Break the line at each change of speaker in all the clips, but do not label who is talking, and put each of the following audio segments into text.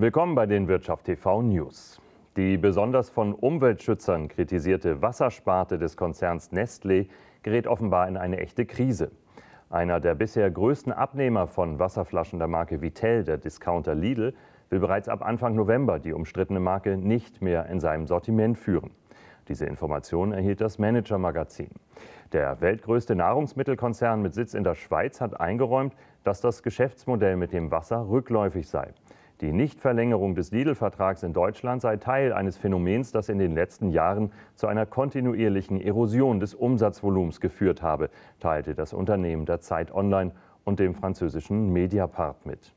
Willkommen bei den Wirtschaft TV News. Die besonders von Umweltschützern kritisierte Wassersparte des Konzerns Nestlé gerät offenbar in eine echte Krise. Einer der bisher größten Abnehmer von Wasserflaschen der Marke Vitell, der Discounter Lidl, will bereits ab Anfang November die umstrittene Marke nicht mehr in seinem Sortiment führen. Diese Information erhielt das Manager-Magazin. Der weltgrößte Nahrungsmittelkonzern mit Sitz in der Schweiz hat eingeräumt, dass das Geschäftsmodell mit dem Wasser rückläufig sei. Die Nichtverlängerung des Lidl-Vertrags in Deutschland sei Teil eines Phänomens, das in den letzten Jahren zu einer kontinuierlichen Erosion des Umsatzvolumens geführt habe, teilte das Unternehmen der Zeit Online und dem französischen Mediapart mit.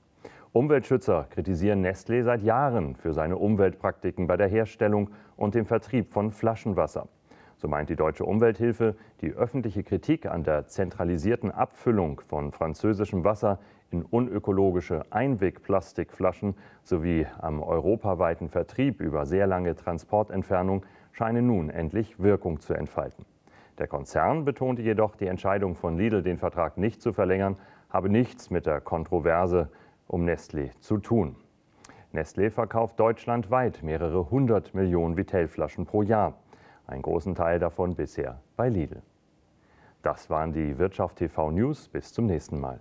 Umweltschützer kritisieren Nestlé seit Jahren für seine Umweltpraktiken bei der Herstellung und dem Vertrieb von Flaschenwasser. So meint die Deutsche Umwelthilfe, die öffentliche Kritik an der zentralisierten Abfüllung von französischem Wasser in unökologische Einwegplastikflaschen sowie am europaweiten Vertrieb über sehr lange Transportentfernung scheine nun endlich Wirkung zu entfalten. Der Konzern betonte jedoch, die Entscheidung von Lidl, den Vertrag nicht zu verlängern, habe nichts mit der Kontroverse um Nestlé zu tun. Nestlé verkauft deutschlandweit mehrere hundert Millionen Vitellflaschen pro Jahr einen großen Teil davon bisher bei Lidl. Das waren die Wirtschaft TV News. Bis zum nächsten Mal.